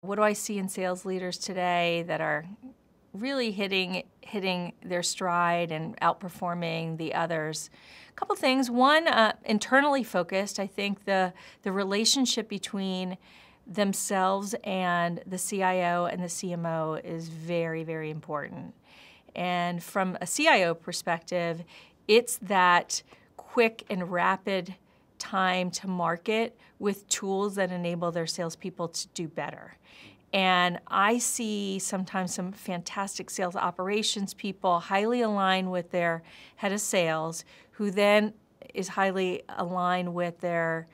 What do I see in sales leaders today that are really hitting hitting their stride and outperforming the others? A couple things. One, uh, internally focused. I think the the relationship between themselves and the CIO and the CMO is very very important. And from a CIO perspective, it's that quick and rapid time to market with tools that enable their salespeople to do better. And I see sometimes some fantastic sales operations people highly aligned with their head of sales, who then is highly aligned with their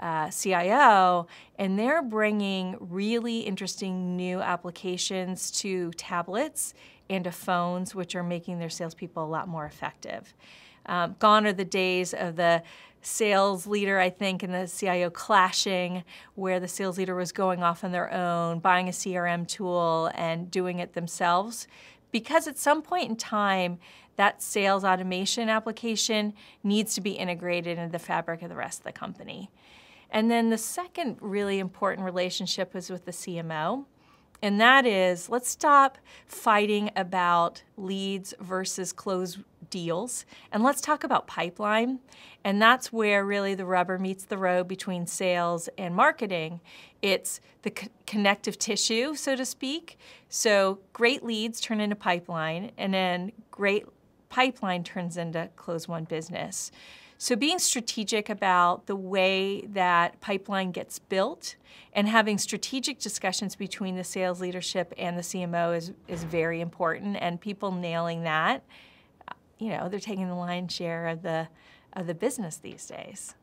uh, CIO, and they're bringing really interesting new applications to tablets and to phones, which are making their salespeople a lot more effective. Um, gone are the days of the sales leader, I think, and the CIO clashing, where the sales leader was going off on their own, buying a CRM tool, and doing it themselves. Because at some point in time, that sales automation application needs to be integrated into the fabric of the rest of the company. And then the second really important relationship is with the CMO. And that is, let's stop fighting about leads versus closed deals. And let's talk about pipeline. And that's where really the rubber meets the road between sales and marketing. It's the connective tissue, so to speak. So great leads turn into pipeline, and then great pipeline turns into close one business. So being strategic about the way that pipeline gets built and having strategic discussions between the sales leadership and the CMO is, is very important and people nailing that you know, they're taking the lion's share of the, of the business these days.